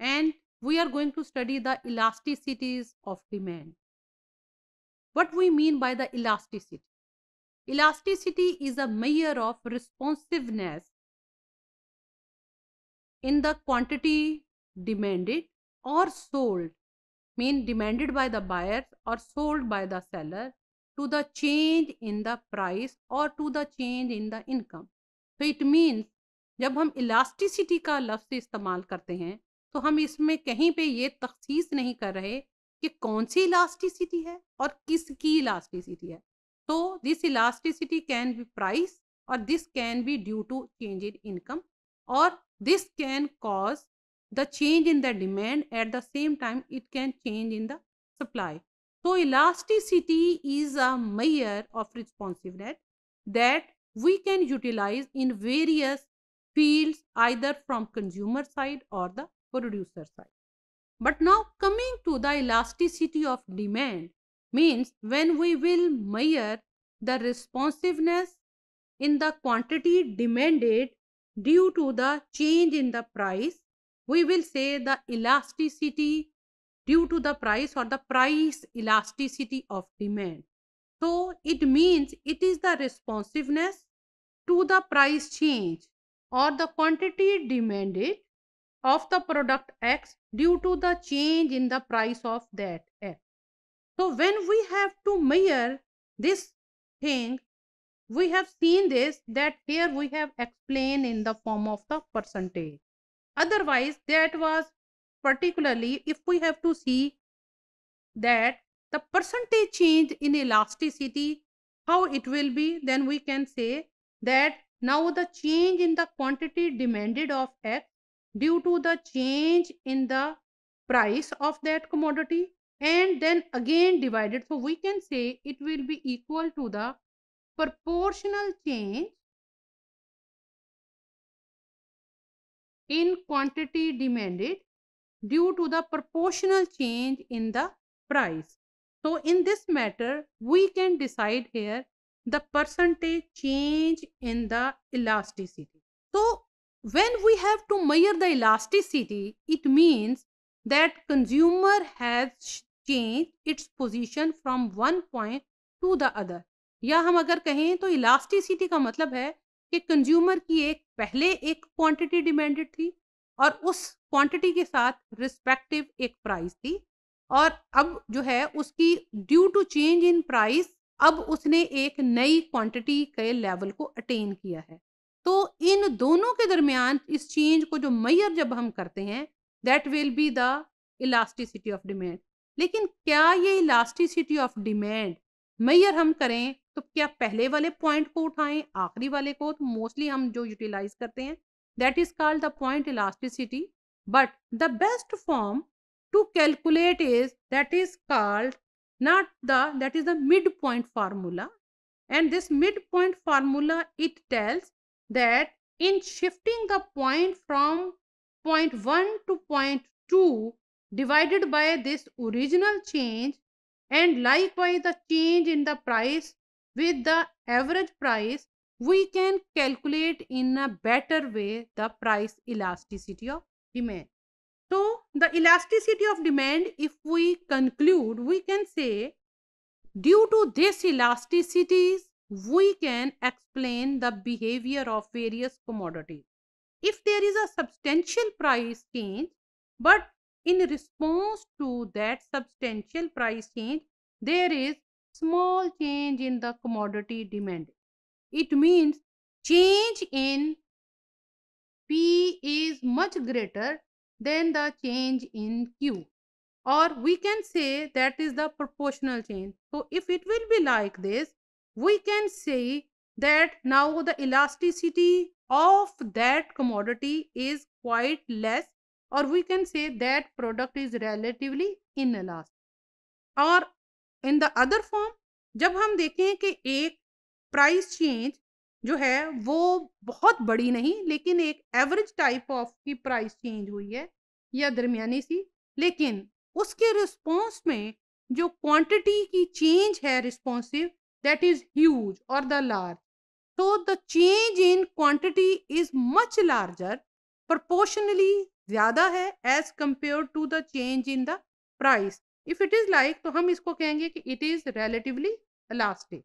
and we are going to study the elasticities of demand. What we mean by the elasticity? Elasticity is a measure of responsiveness in the quantity demanded or sold, mean demanded by the buyers or sold by the seller to the change in the price or to the change in the income. So it means जब हम elasticity का लफ्ज़ इस्तेमाल करते हैं तो हम इसमें कहीं पे ये तखसीस नहीं कर रहे कि कौन सी इलास्टिसिटी है और किसकी इलास्टिसिटी है तो this elasticity can be price और this can be due to change in income और this can cause the change in the demand at the same time it can change in the supply तो elasticity is a measure of responsiveness that we can utilize in various field either from consumer side और the producer side. But now coming to the elasticity of demand means when we will measure the responsiveness in the quantity demanded due to the change in the price, we will say the elasticity due to the price or the price elasticity of demand. So, it means it is the responsiveness to the price change or the quantity demanded of the product X due to the change in the price of that X. So when we have to measure this thing, we have seen this that here we have explained in the form of the percentage. Otherwise, that was particularly if we have to see that the percentage change in elasticity, how it will be, then we can say that now the change in the quantity demanded of X due to the change in the price of that commodity and then again divided. So we can say it will be equal to the proportional change in quantity demanded due to the proportional change in the price. So in this matter, we can decide here the percentage change in the elasticity. So when we have to measure the elasticity it means that consumer has changed its position from one point to the other या हम अगर कहें तो elasticity का मतलब है कि consumer की एक पहले एक क्वांटिटी डिमांडेड थी और उस क्वांटिटी के साथ रिस्पेक्टिव एक प्राइस थी और अब जो है उसकी due to change in price अब उसने एक नई क्वांटिटी के लेवल को अटेन किया है तो इन दोनों के दरमियान इस चेंज को जो मैयर जब हम करते हैं that will be the elasticity of demand लेकिन क्या ये इलास्टिसिटी ऑफ डिमांड मैयर हम करें तो क्या पहले वाले पॉइंट को उठाएं आखिरी वाले को तो मोस्टली हम जो यूटिलाइज करते हैं that is called the point elasticity but the best form to calculate is that is called not that is the mid point formula and this mid point formula it tells that in shifting the point from point 1 to point 2 divided by this original change and likewise the change in the price with the average price we can calculate in a better way the price elasticity of demand. So, the elasticity of demand if we conclude we can say due to this elasticities we can explain the behavior of various commodities. If there is a substantial price change, but in response to that substantial price change, there is small change in the commodity demand. It means change in P is much greater than the change in Q or we can say that is the proportional change. So, if it will be like this, we can say that now the elasticity of that commodity is quite less or we can say that product is relatively inelastic. or in the other form जब हम देखें कि एक price change जो है वो बहुत बड़ी नहीं लेकिन एक एवरेज टाइप ऑफ की प्राइस चेंज हुई है या दरमियानी सी लेकिन उसके रिस्पॉन्स में जो क्वांटिटी की चेंज है responsive that is huge or the large. So the change in quantity is much larger proportionally ज़्यादा है as compared to the change in the price. If it is like तो हम इसको कहेंगे कि it is relatively elastic.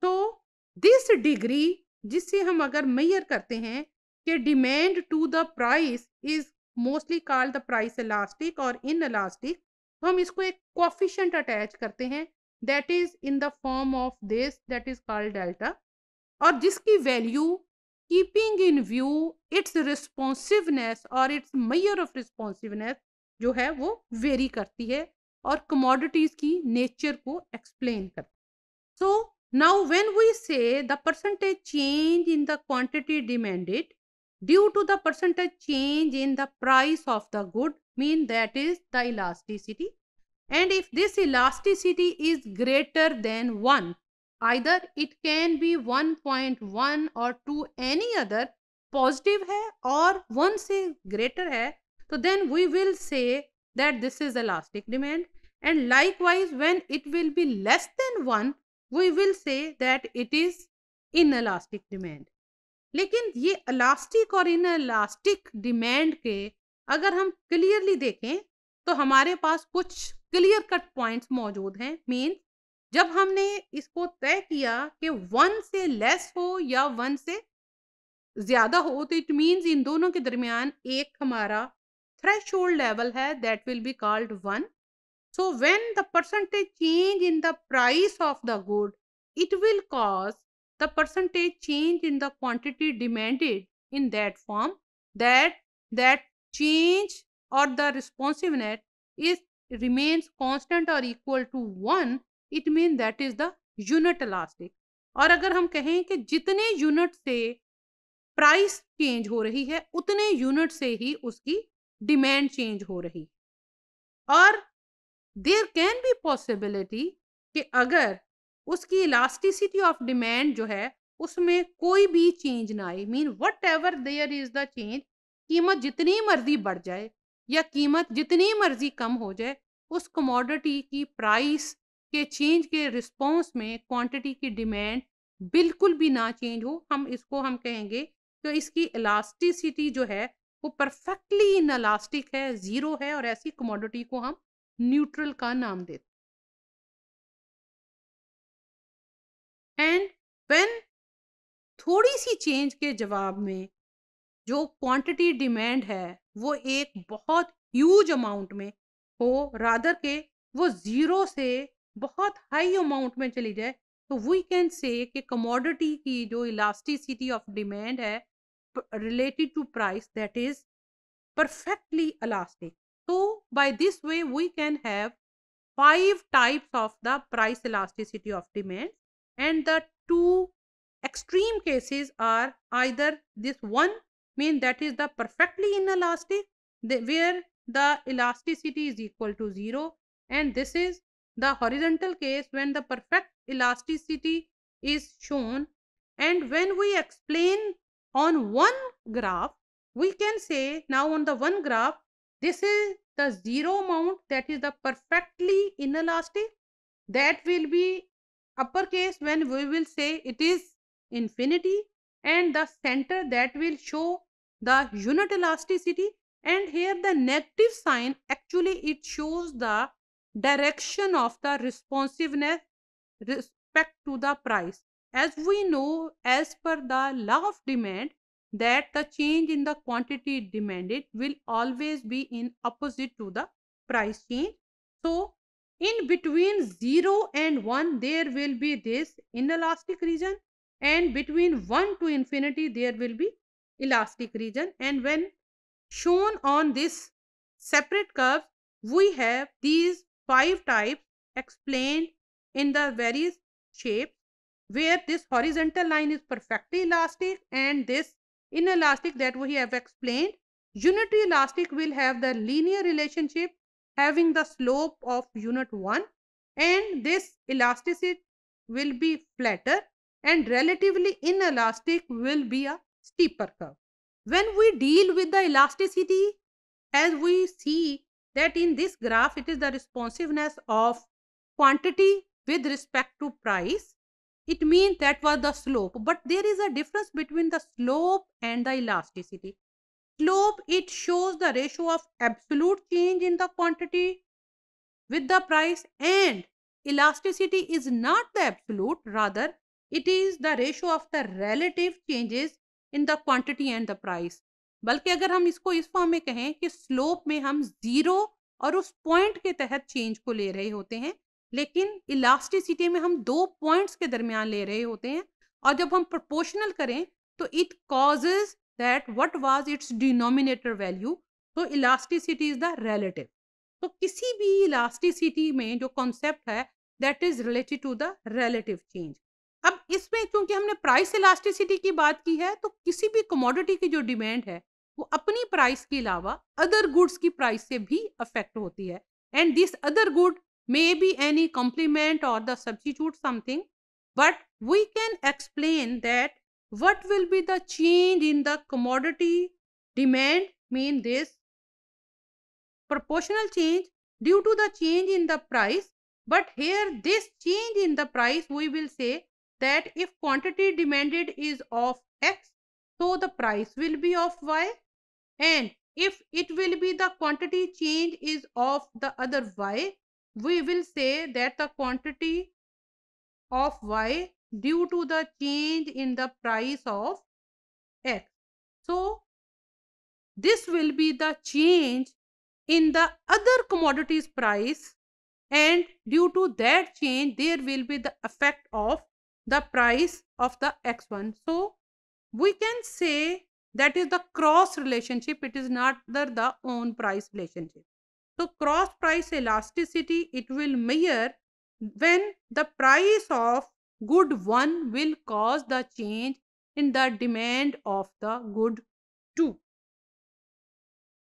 So this degree जिससे हम अगर मेयर करते हैं कि demand to the price is mostly called the price elastic or inelastic तो हम इसको एक coefficient attach करते हैं that is in the form of this that is called delta और जिसकी value keeping in view its responsiveness और its measure of responsiveness जो है वो वेरी करती है और कमोडिटीज की नेचर को एक्सप्लेन करती so now when we say the percentage change in the quantity demanded due to the percentage change in the price of the good mean that is the elasticity And if this elasticity is greater than 1, either it can be 1.1 or 2 any other positive hai or 1 se greater hai so then we will say that this is elastic demand and likewise when it will be less than 1 we will say that it is inelastic demand. lekin ye elastic or inelastic demand ke agar hum clearly dekhen तो हमारे पास कुछ clear cut points मौजूद हैं means जब हमने इसको तय किया कि वन से लेस हो या वन से ज्यादा हो तो इट मीन्स इन दोनों के दरमियान एक हमारा थ्रेश लेवल है that will be called one so when the percentage change in the price of the good it will cause the percentage change in the quantity demanded in that form that that change और the responsiveness is remains constant or equal to one it mean that is the unit elastic और अगर हम कहें कि जितने unit से price change हो रही है उतने यूनिट से ही उसकी डिमांड चेंज हो रही और देर कैन बी पॉसिबिलिटी कि अगर उसकी इलास्टिसिटी ऑफ डिमांड जो है उसमें कोई भी चेंज ना आए mean whatever there is the change कीमत जितनी मर्जी बढ़ जाए या कीमत जितनी मर्जी कम हो जाए उस कमोडिटी की प्राइस के चेंज के रिस्पॉन्स में क्वांटिटी की डिमांड बिल्कुल भी ना चेंज हो हम इसको हम कहेंगे कि इसकी इलास्टिसिटी जो है वो परफेक्टली इन इलास्टिक है ज़ीरो है और ऐसी कमोडिटी को हम न्यूट्रल का नाम देते एंड वेन थोड़ी सी चेंज के जवाब में जो क्वांटिटी डिमांड है वो एक बहुत ह्यूज अमाउंट में हो रादर के वो ज़ीरो से बहुत हाई अमाउंट में चली जाए तो वी कैन से कि कमोडिटी की जो इलास्टिसिटी ऑफ डिमांड है related to price that is perfectly elastic तो by this way we can have five types of the price elasticity of demand and the two extreme cases are either this one mean that is the perfectly inelastic the, where the elasticity is equal to 0 and this is the horizontal case when the perfect elasticity is shown and when we explain on one graph we can say now on the one graph this is the zero amount that is the perfectly inelastic that will be uppercase when we will say it is infinity and the center that will show the unit elasticity and here the negative sign actually it shows the direction of the responsiveness respect to the price as we know as per the law of demand that the change in the quantity demanded will always be in opposite to the price change so in between 0 and 1 there will be this inelastic region and between 1 to infinity there will be elastic region and when shown on this separate curve we have these five types explained in the various shapes where this horizontal line is perfectly elastic and this inelastic that we have explained unitary elastic will have the linear relationship having the slope of unit 1 and this elasticity will be flatter and relatively inelastic will be a steeper curve. When we deal with the elasticity, as we see that in this graph, it is the responsiveness of quantity with respect to price. It means that was the slope, but there is a difference between the slope and the elasticity. Slope, it shows the ratio of absolute change in the quantity with the price and elasticity is not the absolute, rather it is the ratio of the relative changes in the quantity and the price बल्कि अगर हम इसको इस form में कहें कि slope में हम जीरो और उस पॉइंट के तहत चेंज को ले रहे होते हैं लेकिन इलास्टिसिटी में हम दो पॉइंट्स के दरमियान ले रहे होते हैं और जब हम प्रोपोर्शनल करें तो it causes that what was its denominator value तो इलास्टिसिटी इज द रिलेटिव तो किसी भी इलास्टिसिटी में जो कॉन्सेप्ट है that is related to the relative change इसमें क्योंकि हमने प्राइस इलास्टिसिटी की बात की है तो किसी भी कमोडिटी की जो डिमांड है वो अपनी प्राइस के अलावा अदर गुड्स की प्राइस से भी अफेक्ट होती है and this other good may be any complement और the substitute something but we can explain that what will be the change in the commodity demand mean this proportional change due to the change in the price but here this change in the price we will say that if quantity demanded is of x, so the price will be of y and if it will be the quantity change is of the other y, we will say that the quantity of y due to the change in the price of x. So, this will be the change in the other commodities price and due to that change there will be the effect of the price of the x1. So, we can say that is the cross relationship. It is not the, the own price relationship. So, cross price elasticity, it will measure when the price of good 1 will cause the change in the demand of the good 2.